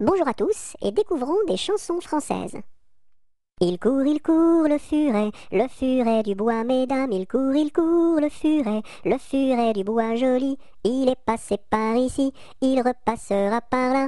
Bonjour à tous et découvrons des chansons françaises. Il court, il court, le furet, le furet du bois, mesdames, il court, il court, le furet, le furet du bois joli, il est passé par ici, il repassera par là.